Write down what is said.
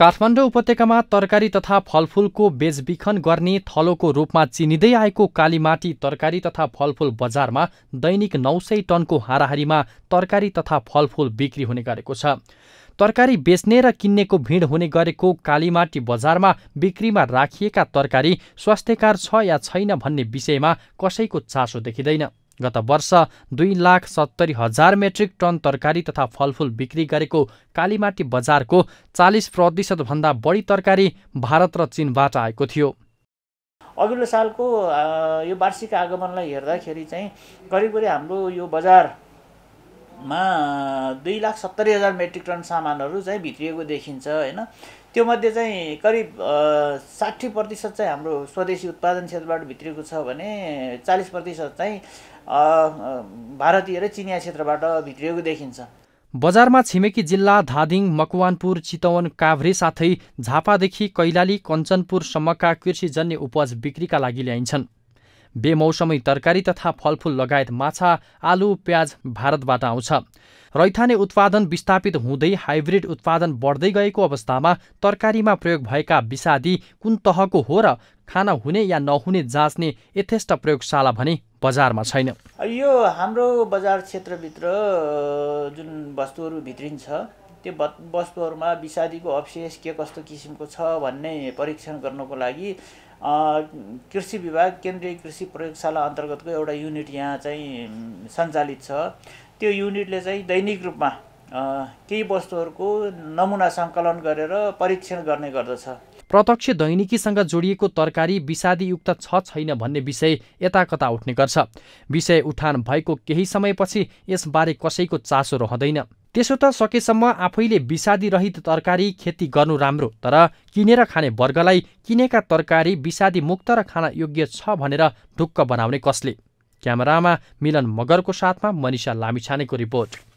काठमाडौँ उपत्यकामा तरकारी तथा फलफुलको बेचबिखन गर्ने थलोको रूपमा चिनिँदै आएको कालीमाटी तरकारी तथा फलफुल बजारमा दैनिक नौ सय टनको हाराहारीमा तरकारी तथा फलफुल बिक्री हुने गरेको छ तरकारी बेच्ने र किन्नेको भिड हुने गरेको कालीमाटी बजारमा बिक्रीमा राखिएका तरकारी स्वास्थ्यकार छ या छैन भन्ने विषयमा कसैको चासो देखिँदैन गत वर्ष दुई लाख सत्तरी हजार मेट्रिक टन तरकारी तथा फलफुल बिक्री गरेको कालीमाटी बजारको चालिस प्रतिशतभन्दा बढी तरकारी भारत र चिनबाट आएको थियो अघिल्लो सालको यो वार्षिक आगमनलाई हेर्दाखेरि चाहिँ करिब करिब हाम्रो यो बजार मा दुई लाख सत्तरी हजार मेट्रिक टन सामानहरू चाहिँ भित्रिएको देखिन्छ होइन मध्ये चाहिँ करिब साठी प्रतिशत चाहिँ हाम्रो स्वदेशी उत्पादन क्षेत्रबाट भित्रिएको छ भने चालिस प्रतिशत चाहिँ भारतीय र चिनिया क्षेत्रबाट भित्रिएको देखिन्छ बजारमा छिमेकी जिल्ला धादिङ मकवानपुर चितवन काभ्रे साथै झापादेखि कैलाली कञ्चनपुरसम्मका कृषिजन्य उपज बिक्रीका लागि ल्याइन्छन् बेमौसमी तरकारी तथा फलफुल लगायत माछा आलु प्याज भारतबाट आउँछ रैथाने उत्पादन विस्थापित हुँदै हाइब्रिड उत्पादन बढ्दै गएको अवस्थामा तरकारीमा प्रयोग भएका विषादी कुन तहको हो र खाना हुने या नहुने जाँच्ने यथेष्ट प्रयोगशाला भने बजारमा छैन यो हाम्रो बजार क्षेत्रभित्र जुन वस्तुहरू भित्रिन्छ त्यो वस्तुहरूमा विषादीको अवशेष के कस्तो किसिमको छ भन्ने परीक्षण गर्नको लागि कृषि विभाग केन्द्रीय कृषि प्रयोगशाला अन्तर्गतको एउटा युनिट यहाँ चाहिँ सञ्चालित छ त्यो युनिटले चाहिँ दैनिक रूपमा केही वस्तुहरूको नमुना सङ्कलन गरेर परीक्षण गर्ने गर्दछ प्रत्यक्ष दैनिकीसँग जोडिएको तरकारी विषादीयुक्त छ छैन भन्ने विषय यताकता उठ्ने गर्छ विषय उठान भएको केही समयपछि यसबारे कसैको चासो रहँदैन त्यसो त सकेसम्म आफैले रहित तरकारी खेती गर्नु राम्रो तर किनेर खाने वर्गलाई किनेका तरकारी विषादी मुक्त र खान योग्य छ भनेर ढुक्क बनाउने कसले क्यामेरामा मिलन मगरको साथमा मनिषा लामिछानेको रिपोर्ट